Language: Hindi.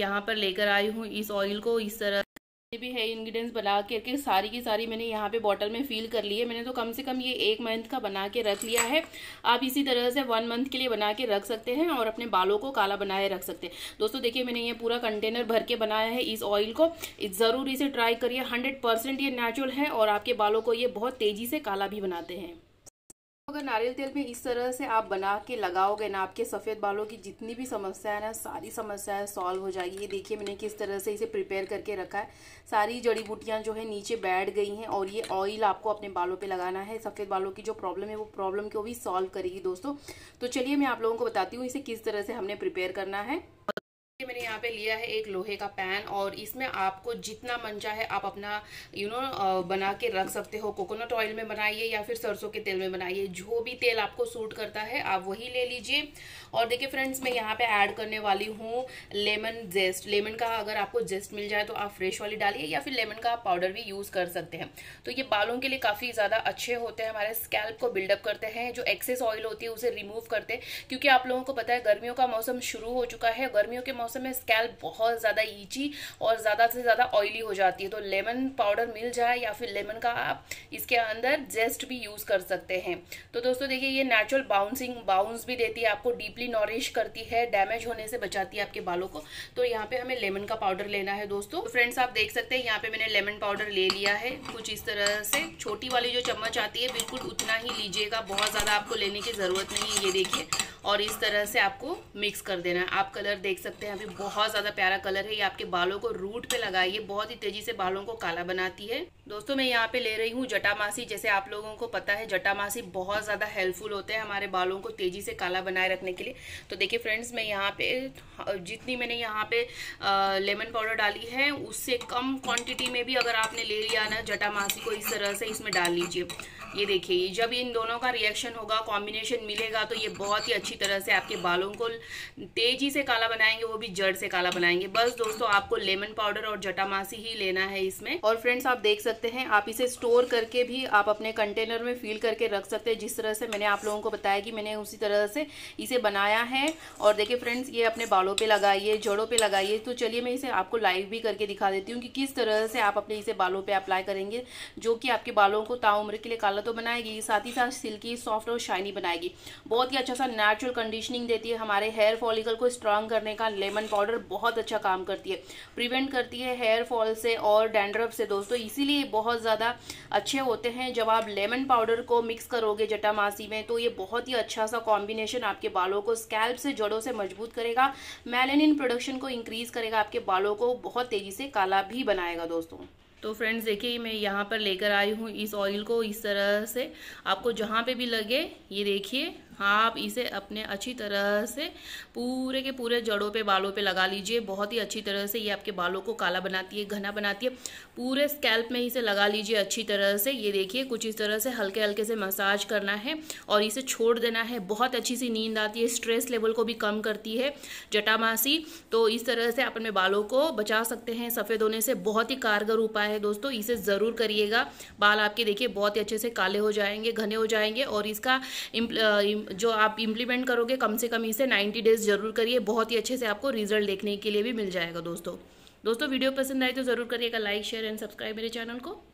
यहाँ पर लेकर आई हूँ इस ऑयल को इस तरह भी है इंग्रेडिएंट्स बना के सारी की सारी मैंने यहाँ पे बॉटल में फील कर ली है मैंने तो कम से कम ये एक मंथ का बना के रख लिया है आप इसी तरह से वन मंथ के लिए बना के रख सकते हैं और अपने बालों को काला बनाए रख सकते हैं दोस्तों देखिए मैंने ये पूरा कंटेनर भर के बनाया है इस ऑयल को ज़रूर इसे ट्राई करिए हंड्रेड ये नेचुरल है और आपके बालों को ये बहुत तेज़ी से काला भी बनाते हैं अगर नारियल तेल में इस तरह से आप बना के लगाओगे ना आपके सफ़ेद बालों की जितनी भी समस्या है ना सारी समस्याएं सॉल्व हो जाएगी ये देखिए मैंने किस तरह से इसे प्रिपेयर करके रखा है सारी जड़ी बूटियां जो है नीचे बैठ गई हैं और ये ऑयल आपको अपने बालों पे लगाना है सफ़ेद बालों की जो प्रॉब्लम है वो प्रॉब्लम को भी सॉल्व करेगी दोस्तों तो चलिए मैं आप लोगों को बताती हूँ इसे किस तरह से हमने प्रिपेयर करना है मैंने यहाँ पे लिया है एक लोहे का पैन और इसमें आपको जितना मन चाहे आप अपना यू you नो know, बना के रख सकते हो कोकोनट ऑयल में बनाइए या फिर सरसों के तेल में बनाइए जो भी तेल आपको सूट करता है आप वही ले लीजिए और देखिए फ्रेंड्स मैं यहाँ पे ऐड करने वाली हूँ लेमन जेस्ट लेमन का अगर आपको जेस्ट मिल जाए तो आप फ्रेश वाली डालिए या फिर लेमन का पाउडर भी यूज़ कर सकते हैं तो ये बालों के लिए काफ़ी ज़्यादा अच्छे होते हैं हमारे स्कैल्प को बिल्डअप करते हैं जो एक्सेस ऑयल होती है उसे रिमूव करते हैं क्योंकि आप लोगों को पता है गर्मियों का मौसम शुरू हो चुका है गर्मियों के मौसम समय स्कैल्प बहुत ज़्यादा ईची और ज़्यादा से ज़्यादा ऑयली हो जाती है तो लेमन पाउडर मिल जाए या फिर लेमन का आप इसके अंदर जेस्ट भी यूज़ कर सकते हैं तो दोस्तों देखिए ये नेचुरल बाउंसिंग बाउंस भी देती है आपको डीपली नॉरिश करती है डैमेज होने से बचाती है आपके बालों को तो यहाँ पर हमें लेमन का पाउडर लेना है दोस्तों फ्रेंड्स आप देख सकते हैं यहाँ पर मैंने लेमन पाउडर ले लिया है कुछ इस तरह से छोटी वाली जो चम्मच आती है बिल्कुल उतना ही लीजिएगा बहुत ज़्यादा आपको लेने की ज़रूरत नहीं है ये देखिए और इस तरह से आपको मिक्स कर देना है आप कलर देख सकते हैं अभी बहुत ज़्यादा प्यारा कलर है ये आपके बालों को रूट पे लगाइए बहुत ही तेज़ी से बालों को काला बनाती है दोस्तों मैं यहाँ पे ले रही हूँ जटामासी जैसे आप लोगों को पता है जटामासी बहुत ज़्यादा हेल्पफुल होते हैं हमारे बालों को तेज़ी से काला बनाए रखने के लिए तो देखिए फ्रेंड्स मैं यहाँ पे हाँ, जितनी मैंने यहाँ पे लेमन पाउडर डाली है उससे कम क्वांटिटी में भी अगर आपने ले लिया ना जटामासी को इस तरह से इसमें डाल लीजिए ये देखिए जब इन दोनों का रिएक्शन होगा कॉम्बिनेशन मिलेगा तो ये बहुत ही अच्छी तरह से आपके बालों को तेज़ी से काला बनाएंगे वो भी जड़ से काला बनाएंगे बस दोस्तों आपको लेमन पाउडर और जटामासी ही लेना है इसमें और फ्रेंड्स आप देख सकते हैं आप इसे स्टोर करके भी आप अपने कंटेनर में फील करके रख सकते हैं जिस तरह से मैंने आप लोगों को बताया कि मैंने उसी तरह से इसे बनाया है और देखिए फ्रेंड्स ये अपने बालों पे लगाइए जड़ों पे लगाइए तो चलिए मैं इसे आपको लाइव भी करके दिखा देती हूँ कि किस तरह से आप अपने इसे बालों पे अप्लाई करेंगे जो कि आपके बालों को ताउम्र के लिए काला तो बनाएगी साथ ही साथ सिल्की सॉफ्ट और शाइनी बनाएगी बहुत ही अच्छा सा नेचुरल नेचुरल कंडीशनिंग देती है हमारे हेयर फॉलिकल को स्ट्रांग करने का लेमन पाउडर बहुत अच्छा काम करती है प्रिवेंट करती है हेयर फॉल से और डैंड्रफ से दोस्तों इसीलिए बहुत ज़्यादा अच्छे होते हैं जब आप लेमन पाउडर को मिक्स करोगे जटामासी में तो ये बहुत ही अच्छा सा कॉम्बिनेशन आपके बालों को स्कैल्प से जड़ों से मजबूत करेगा मेलेनिन प्रोडक्शन को इंक्रीज करेगा आपके बालों को बहुत तेज़ी से काला भी बनाएगा दोस्तों तो फ्रेंड्स देखिए मैं यहाँ पर लेकर आई हूँ इस ऑयल को इस तरह से आपको जहाँ पे भी लगे ये देखिए आप इसे अपने अच्छी तरह से पूरे के पूरे जड़ों पे बालों पे लगा लीजिए बहुत ही अच्छी तरह से ये आपके बालों को काला बनाती है घना बनाती है पूरे स्कैल्प में इसे लगा लीजिए अच्छी तरह से ये देखिए कुछ इस तरह से हल्के हल्के से मसाज करना है और इसे छोड़ देना है बहुत अच्छी सी नींद आती है स्ट्रेस लेवल को भी कम करती है जटामासी तो इस तरह से आप अपने बालों को बचा सकते हैं सफ़ेद होने से बहुत ही कारगर उपाय है दोस्तों इसे ज़रूर करिएगा बाल आपके देखिए बहुत ही अच्छे से काले हो जाएंगे घने हो जाएंगे और इसका इम्प, इम्प, जो आप इम्प्लीमेंट करोगे कम से कम इसे 90 डेज जरूर करिए बहुत ही अच्छे से आपको रिजल्ट देखने के लिए भी मिल जाएगा दोस्तों दोस्तों वीडियो पसंद आए तो ज़रूर करिएगा लाइक शेयर एंड सब्सक्राइब मेरे चैनल को